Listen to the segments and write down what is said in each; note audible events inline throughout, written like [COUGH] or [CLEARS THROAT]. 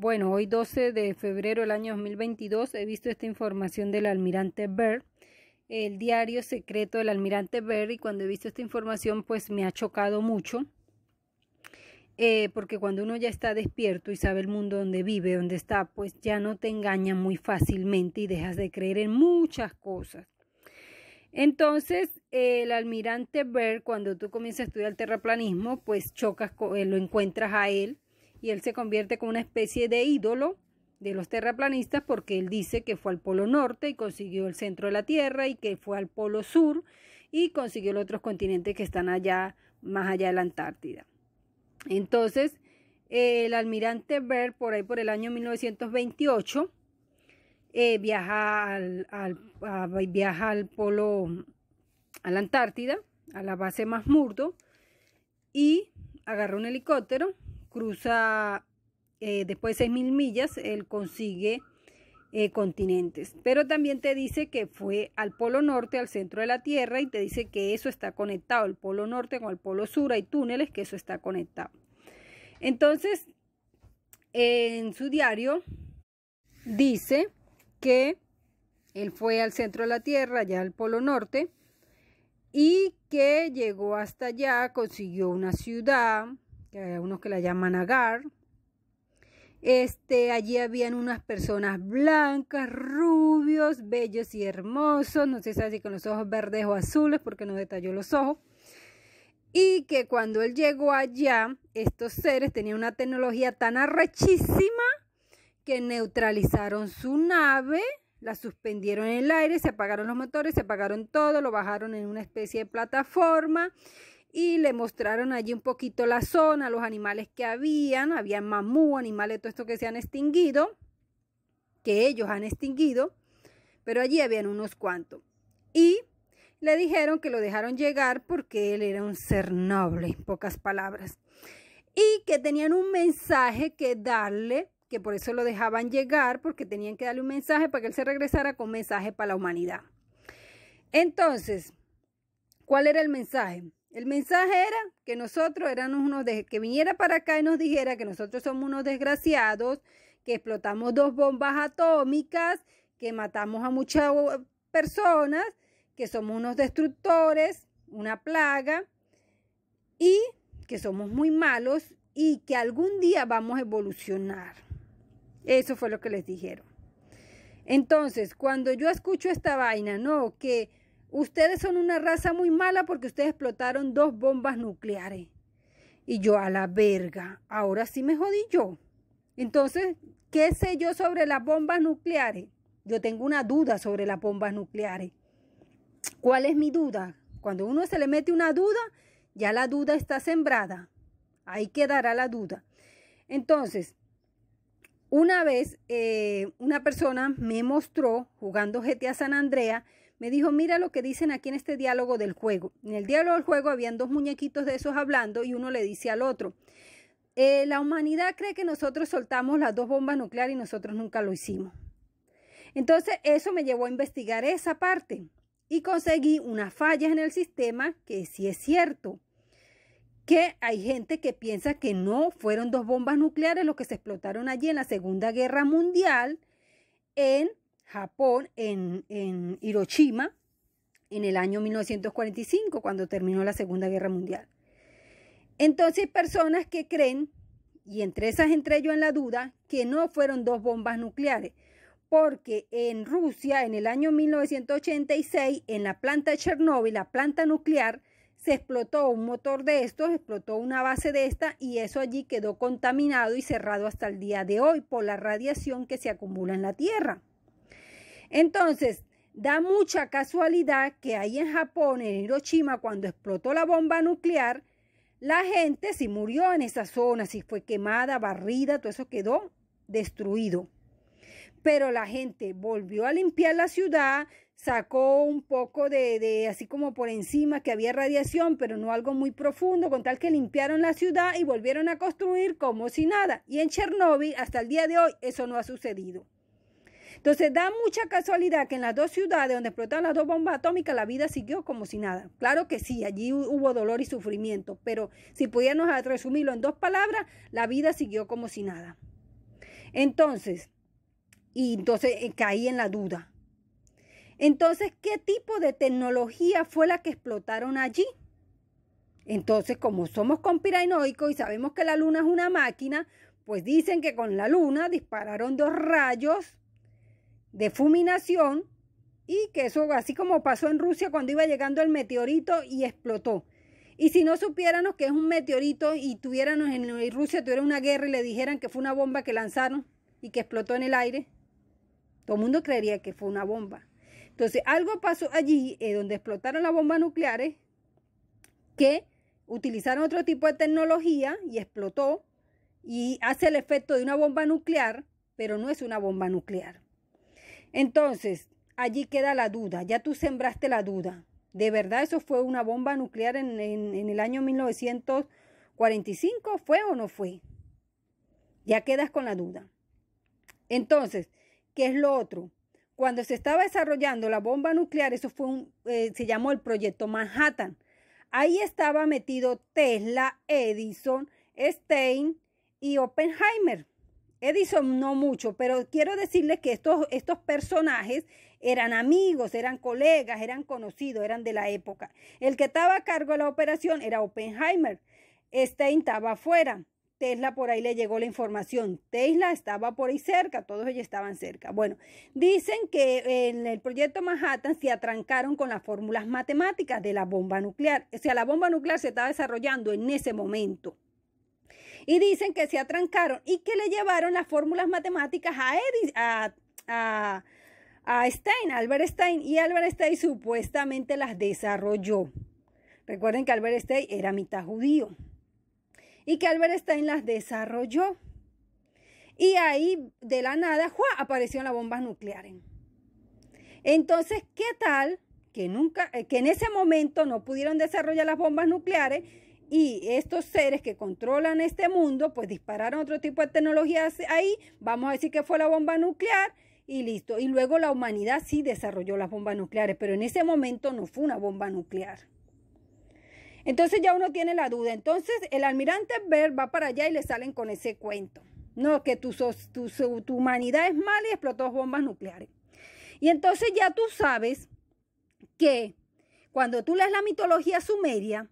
Bueno, hoy 12 de febrero del año 2022 he visto esta información del almirante Byrd, el diario secreto del almirante Byrd, y cuando he visto esta información pues me ha chocado mucho, eh, porque cuando uno ya está despierto y sabe el mundo donde vive, donde está, pues ya no te engaña muy fácilmente y dejas de creer en muchas cosas. Entonces, el almirante Byrd, cuando tú comienzas a estudiar el terraplanismo, pues chocas, eh, lo encuentras a él y él se convierte como una especie de ídolo de los terraplanistas porque él dice que fue al Polo Norte y consiguió el centro de la Tierra y que fue al Polo Sur y consiguió los otros continentes que están allá, más allá de la Antártida. Entonces, el almirante Baird, por ahí por el año 1928, eh, viaja, al, viaja al Polo, a la Antártida, a la base más murdo y agarra un helicóptero cruza eh, después de 6.000 millas, él consigue eh, continentes. Pero también te dice que fue al Polo Norte, al centro de la Tierra, y te dice que eso está conectado, el Polo Norte con el Polo Sur, hay túneles que eso está conectado. Entonces, en su diario dice que él fue al centro de la Tierra, allá al Polo Norte, y que llegó hasta allá, consiguió una ciudad, que hay que la llaman agar. Este, allí habían unas personas blancas, rubios, bellos y hermosos, no sé si con los ojos verdes o azules, porque no detalló los ojos. Y que cuando él llegó allá, estos seres tenían una tecnología tan arrechísima que neutralizaron su nave, la suspendieron en el aire, se apagaron los motores, se apagaron todo, lo bajaron en una especie de plataforma y le mostraron allí un poquito la zona, los animales que habían, Había mamú, animales, todo esto que se han extinguido, que ellos han extinguido, pero allí habían unos cuantos. Y le dijeron que lo dejaron llegar porque él era un ser noble, en pocas palabras, y que tenían un mensaje que darle, que por eso lo dejaban llegar, porque tenían que darle un mensaje para que él se regresara con mensaje para la humanidad. Entonces, ¿cuál era el mensaje? El mensaje era que nosotros éramos unos de, que viniera para acá y nos dijera que nosotros somos unos desgraciados, que explotamos dos bombas atómicas, que matamos a muchas uh, personas, que somos unos destructores, una plaga y que somos muy malos y que algún día vamos a evolucionar. Eso fue lo que les dijeron. Entonces, cuando yo escucho esta vaina, ¿no? Que ustedes son una raza muy mala porque ustedes explotaron dos bombas nucleares. Y yo a la verga, ahora sí me jodí yo. Entonces, ¿qué sé yo sobre las bombas nucleares? Yo tengo una duda sobre las bombas nucleares. ¿Cuál es mi duda? Cuando uno se le mete una duda, ya la duda está sembrada. Ahí quedará la duda. Entonces, una vez eh, una persona me mostró jugando GTA San Andrea me dijo, mira lo que dicen aquí en este diálogo del juego. En el diálogo del juego habían dos muñequitos de esos hablando y uno le dice al otro, eh, la humanidad cree que nosotros soltamos las dos bombas nucleares y nosotros nunca lo hicimos. Entonces eso me llevó a investigar esa parte y conseguí unas fallas en el sistema que sí es cierto que hay gente que piensa que no fueron dos bombas nucleares los que se explotaron allí en la Segunda Guerra Mundial en Japón, en, Hiroshima, en el año 1945, cuando terminó la Segunda Guerra Mundial. Entonces, personas que creen, y entre esas entre yo en la duda, que no fueron dos bombas nucleares, porque en Rusia, en el año 1986, en la planta de Chernóbil, la planta nuclear, se explotó un motor de estos, explotó una base de esta y eso allí quedó contaminado y cerrado hasta el día de hoy por la radiación que se acumula en la Tierra. Entonces, da mucha casualidad que ahí en Japón, en Hiroshima, cuando explotó la bomba nuclear, la gente si murió en esa zona, si fue quemada, barrida, todo eso quedó destruido. Pero la gente volvió a limpiar la ciudad, sacó un poco de, de, así como por encima que había radiación, pero no algo muy profundo, con tal que limpiaron la ciudad y volvieron a construir como si nada. Y en Chernóbil, hasta el día de hoy, eso no ha sucedido. Entonces da mucha casualidad que en las dos ciudades donde explotaron las dos bombas atómicas la vida siguió como si nada. Claro que sí, allí hubo dolor y sufrimiento, pero si pudiéramos resumirlo en dos palabras, la vida siguió como si nada. Entonces, y entonces eh, caí en la duda. Entonces, ¿qué tipo de tecnología fue la que explotaron allí? Entonces, como somos conspiranoicos y sabemos que la luna es una máquina, pues dicen que con la luna dispararon dos rayos de fuminación y que eso, así como pasó en Rusia cuando iba llegando el meteorito y explotó. Y si no supiéramos que es un meteorito y tuviéramos en Rusia tuviera una guerra y le dijeran que fue una bomba que lanzaron y que explotó en el aire, todo el mundo creería que fue una bomba. Entonces, algo pasó allí eh, donde explotaron las bombas nucleares que utilizaron otro tipo de tecnología y explotó y hace el efecto de una bomba nuclear, pero no es una bomba nuclear. Entonces, allí queda la duda, ya tú sembraste la duda. ¿De verdad eso fue una bomba nuclear en, el año 1945? ¿Fue o no fue? Ya quedas con la duda. Entonces, ¿qué es lo otro? Cuando se estaba desarrollando la bomba nuclear, eso fue un, eh, se llamó el proyecto Manhattan. Ahí estaba metido Tesla, Edison, Stein y Oppenheimer. Edison no mucho, pero quiero decirles que estos, estos personajes eran amigos, eran colegas, eran conocidos, eran de la época. El que estaba a cargo de la operación era Oppenheimer. Stein estaba afuera. Tesla por ahí le llegó la información. Tesla estaba por ahí cerca, todos ellos estaban cerca. Bueno, dicen que en el proyecto Manhattan se atrancaron con las fórmulas matemáticas de la bomba nuclear. O sea, la bomba nuclear se estaba desarrollando en ese momento. Y dicen que se atrancaron y que le llevaron las fórmulas matemáticas a, a, Albert Stein, y Albert Stein supuestamente las desarrolló. Recuerden que Albert Stein era mitad judío y que Albert Stein las desarrolló. Y ahí de la nada ¡juá! aparecieron las bombas nucleares. Entonces, ¿qué tal que nunca eh, que en ese momento no pudieron desarrollar las bombas nucleares y estos seres que controlan este mundo, pues dispararon otro tipo de tecnología ahí, vamos a decir que fue la bomba nuclear y listo. Y luego la humanidad sí desarrolló las bombas nucleares, pero en ese momento no fue una bomba nuclear. Entonces ya uno tiene la duda. Entonces el almirante Ver va para allá y le salen con ese cuento. No, que tu, tu, tu humanidad es mala y explotó bombas nucleares. Y entonces ya tú sabes que cuando tú lees la mitología sumeria,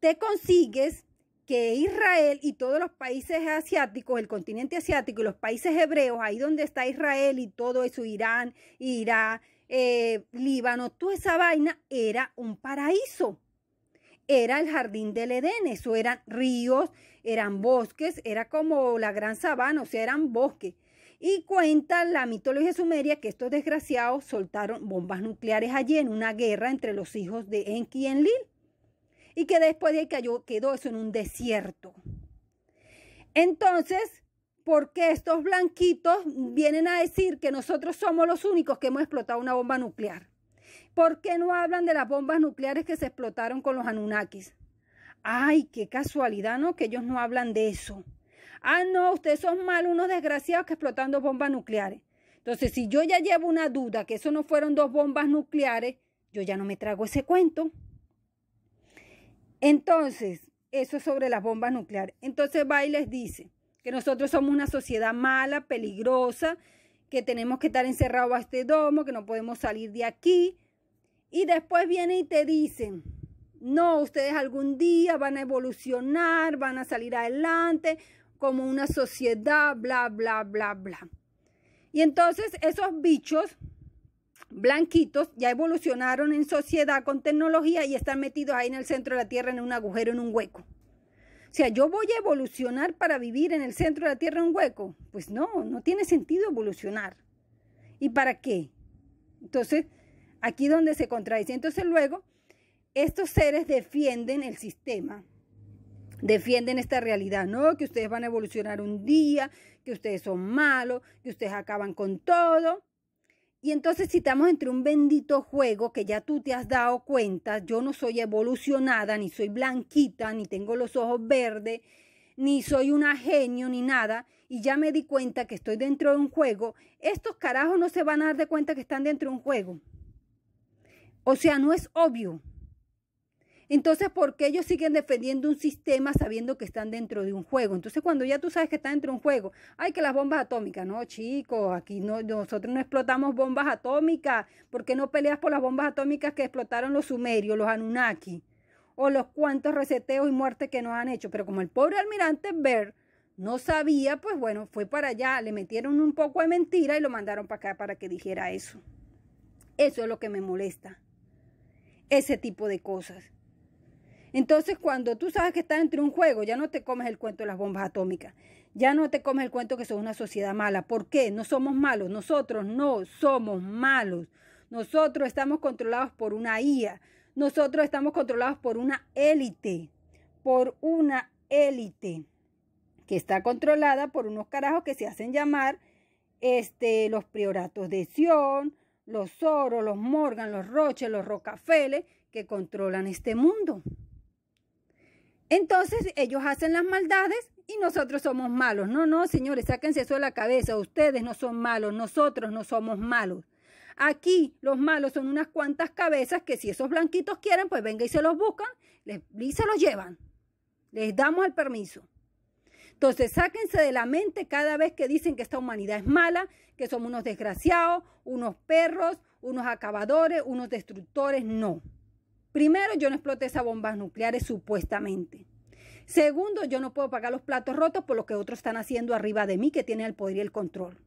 te consigues que Israel y todos los países asiáticos, el continente asiático y los países hebreos, ahí donde está Israel y todo eso, Irán, Irá, eh, Líbano, toda esa vaina era un paraíso. Era el jardín del Edén, eso eran ríos, eran bosques, era como la gran sabana, o sea, eran bosques. Y cuenta la mitología sumeria que estos desgraciados soltaron bombas nucleares allí en una guerra entre los hijos de Enki y Enlil y que después de ahí cayó, quedó eso en un desierto. Entonces, ¿por qué estos blanquitos vienen a decir que nosotros somos los únicos que hemos explotado una bomba nuclear? ¿Por qué no hablan de las bombas nucleares que se explotaron con los Anunnakis? Ay, qué casualidad, ¿no? Que ellos no hablan de eso. Ah, no, ustedes son malos, unos desgraciados que explotando bombas nucleares. Entonces, si yo ya llevo una duda que eso no fueron dos bombas nucleares, yo ya no me trago ese cuento. Entonces, eso es sobre las bombas nucleares. Entonces va y les dice que nosotros somos una sociedad mala, peligrosa, que tenemos que estar encerrados a este domo, que no podemos salir de aquí. Y después viene y te dicen, no, ustedes algún día van a evolucionar, van a salir adelante como una sociedad, bla, bla, bla, bla. Y entonces esos bichos blanquitos ya evolucionaron en sociedad con tecnología y están metidos ahí en el centro de la Tierra en un agujero, en un hueco. O sea, yo voy a evolucionar para vivir en el centro de la Tierra en un hueco. Pues no, no tiene sentido evolucionar. ¿Y para qué? Entonces, aquí donde se contradice. Entonces luego, estos seres defienden el sistema, defienden esta realidad, ¿no? Que ustedes van a evolucionar un día, que ustedes son malos, que ustedes acaban con todo. Y entonces si estamos entre un bendito juego que ya tú te has dado cuenta, yo no soy evolucionada, ni soy blanquita, ni tengo los ojos verdes, ni soy una genio, ni nada, y ya me di cuenta que estoy dentro de un juego, estos carajos no se van a dar de cuenta que están dentro de un juego. O sea, no es obvio. Entonces, ¿por qué ellos siguen defendiendo un sistema sabiendo que están dentro de un juego? Entonces, cuando ya tú sabes que están dentro de un juego, hay que las bombas atómicas, no, chicos, aquí nosotros no explotamos bombas atómicas. ¿Por qué no peleas por las bombas atómicas que explotaron los sumerios, los Anunnaki? O los cuantos reseteos y muertes que nos han hecho. Pero como el pobre almirante ver no sabía, pues bueno, fue para allá, le metieron un poco de mentira y lo mandaron para acá para que dijera eso. Eso es lo que me molesta. Ese tipo de cosas. Entonces, cuando tú sabes que estás entre un juego, ya no te comes el cuento de las bombas atómicas, ya no te comes el cuento que sos una sociedad mala. ¿Por qué? No somos malos, nosotros no somos malos. Nosotros estamos controlados por una IA, nosotros estamos controlados por una élite, por una élite que está controlada por unos carajos que se hacen llamar este, los prioratos de Sion, los Soros, los Morgan, los Roches, los Rocafeles, que controlan este mundo. Entonces ellos hacen las maldades y nosotros somos malos. No, no, señores, sáquense eso de la cabeza. Ustedes no son malos, nosotros no somos malos. Aquí los malos son unas cuantas cabezas que si esos blanquitos quieren, pues venga y se los buscan les, y se los llevan. Les damos el permiso. Entonces, sáquense de la mente cada vez que dicen que esta humanidad es mala, que somos unos desgraciados, unos perros, unos acabadores, unos destructores. No. Primero, yo no exploté esas bombas nucleares supuestamente. Segundo, yo no puedo pagar los platos rotos por lo que otros están haciendo arriba de mí que tienen el poder y el control.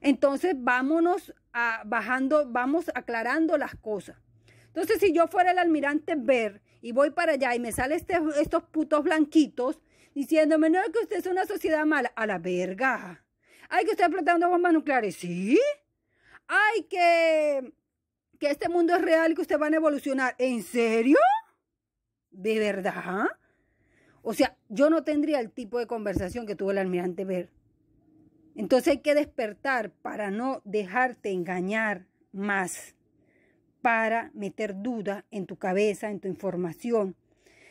Entonces, vámonos bajando, vamos aclarando las cosas. Entonces, si yo fuera el almirante Ver y voy para allá y me salen este, estos putos blanquitos diciéndome, no, que usted es una sociedad mala, a la verga. Hay que usted explotando bombas nucleares, sí. Hay que que este mundo es real y que ustedes van a evolucionar. ¿En serio? ¿De verdad? O sea, yo no tendría el tipo de conversación que tuvo el almirante Ver. Entonces hay que despertar para no dejarte engañar más, para meter duda en tu cabeza, en tu información.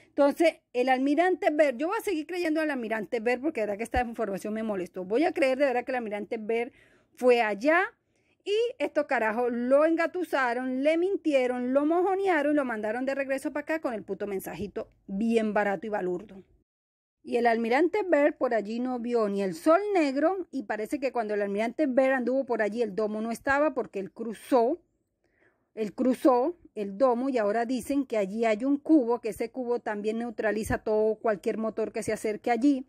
Entonces, el almirante Ver, yo voy a seguir creyendo al almirante Ver porque de verdad que esta información me molestó. Voy a creer de verdad que el almirante Ver fue allá y estos carajos lo engatusaron, le mintieron, lo mojonearon y lo mandaron de regreso para acá con el puto mensajito bien barato y balurdo. Y el almirante Bear por allí no vio ni el sol negro y parece que cuando el almirante Bear anduvo por allí el domo no estaba porque él cruzó, él cruzó el domo y ahora dicen que allí hay un cubo, que ese cubo también neutraliza todo cualquier motor que se acerque allí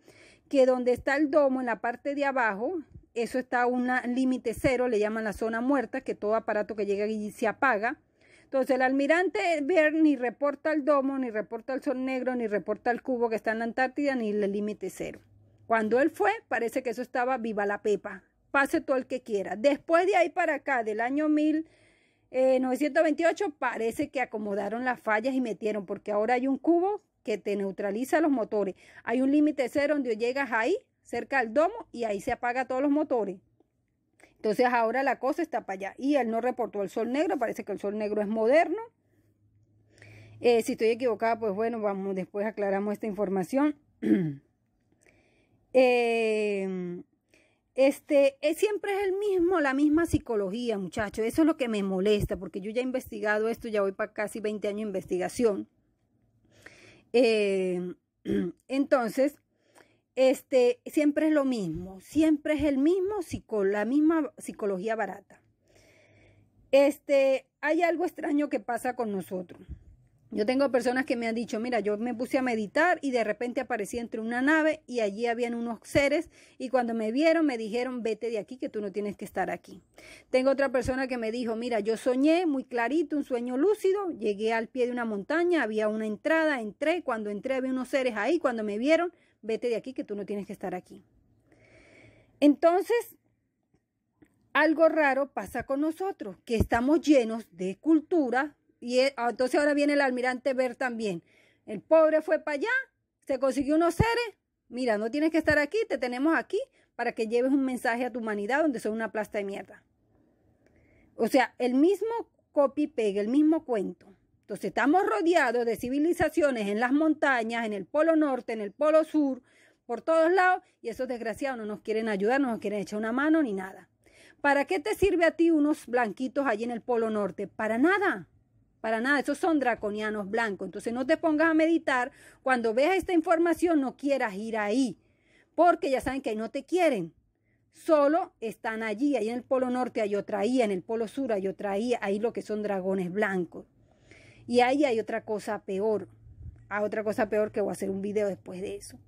que donde está el domo, en la parte de abajo, eso está un límite cero, le llaman la zona muerta, que todo aparato que llega allí se apaga. Entonces el almirante Ver ni reporta el domo, ni reporta el sol negro, ni reporta el cubo que está en la Antártida, ni el límite cero. Cuando él fue, parece que eso estaba viva la pepa, pase todo el que quiera. Después de ahí para acá, del año 1928, eh, parece que acomodaron las fallas y metieron, porque ahora hay un cubo que te neutraliza los motores. Hay un límite cero donde llegas ahí, cerca del domo, y ahí se apaga todos los motores. Entonces ahora la cosa está para allá. Y él no reportó el sol negro, parece que el sol negro es moderno. Eh, si estoy equivocada, pues bueno, vamos, después aclaramos esta información. [CLEARS THROAT] Em, este, siempre es el mismo, la misma psicología, muchachos. Eso es lo que me molesta, porque yo ya he investigado esto, ya voy para casi 20 años de investigación. Em, [CLEARS THROAT] entonces, este, siempre es lo mismo, siempre es el mismo, la misma psicología barata. Este, hay algo extraño que pasa con nosotros. Yo tengo personas que me han dicho, mira, yo me puse a meditar y de repente aparecí entre una nave y allí habían unos seres y cuando me vieron me dijeron, vete de aquí, que tú no tienes que estar aquí. Tengo otra persona que me dijo, mira, yo soñé muy clarito, un sueño lúcido, llegué al pie de una montaña, había una entrada, entré, cuando entré había unos seres ahí, cuando me vieron, vete de aquí, que tú no tienes que estar aquí. Entonces, algo raro pasa con nosotros, que estamos llenos de cultura, y e, ah, entonces ahora viene el almirante Ver también. El pobre fue para allá, se consiguió unos seres. Mira, no tienes que estar aquí, te tenemos aquí para que lleves un mensaje a tu humanidad donde son una plasta de mierda. O sea, el mismo copy-pega, el mismo cuento. Entonces estamos rodeados de civilizaciones en las montañas, en el polo norte, en el polo sur, por todos lados, y esos desgraciados no nos quieren ayudar, no nos quieren echar una mano ni nada. ¿Para qué te sirve a ti unos blanquitos allí en el polo norte? Para nada. Para nada, esos son draconianos blancos. Entonces no te pongas a meditar. Cuando veas esta información, no quieras ir ahí, porque ya saben que ahí no te quieren. Solo están allí. Ahí en el Polo Norte hay otra ahí, en el Polo Sur hay otra ahí, ahí lo que son dragones blancos. Y ahí hay otra cosa peor. Hay ah, otra cosa peor que voy a hacer un video después de eso.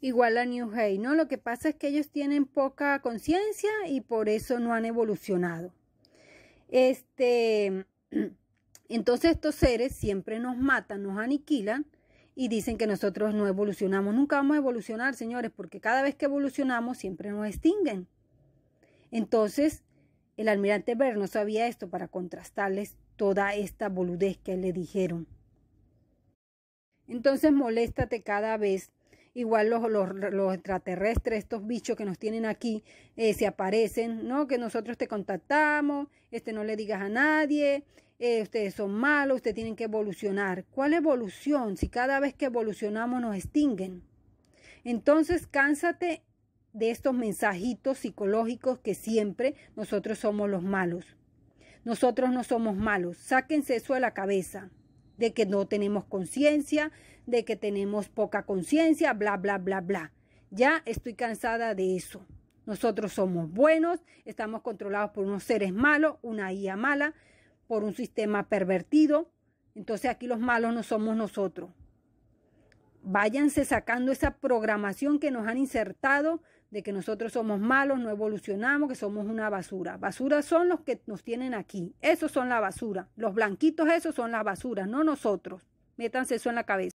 Igual a New Hay, ¿no? Lo que pasa es que ellos tienen poca conciencia y por eso no han evolucionado. Este, [CLEARS THROAT] entonces estos seres siempre nos matan, nos aniquilan y dicen que nosotros no evolucionamos. Nunca vamos a evolucionar, señores, porque cada vez que evolucionamos siempre nos extinguen. Entonces, el almirante Ver no sabía esto para contrastarles toda esta boludez que le dijeron. Entonces, moléstate cada vez igual los, extraterrestres, estos bichos que nos tienen aquí, eh, se aparecen, ¿no? Que nosotros te contactamos, este no le digas a nadie, eh, ustedes son malos, ustedes tienen que evolucionar. ¿Cuál evolución? Si cada vez que evolucionamos nos extinguen. Entonces, cánsate de estos mensajitos psicológicos que siempre nosotros somos los malos. Nosotros no somos malos. Sáquense eso de la cabeza de que no tenemos conciencia, de que tenemos poca conciencia, bla, bla, bla, bla. Ya estoy cansada de eso. Nosotros somos buenos, estamos controlados por unos seres malos, una IA mala, por un sistema pervertido. Entonces aquí los malos no somos nosotros. Váyanse sacando esa programación que nos han insertado de que nosotros somos malos, no evolucionamos, que somos una basura. Basura son los que nos tienen aquí. Esos son la basura. Los blanquitos, esos son las basuras, no nosotros. Métanse eso en la cabeza.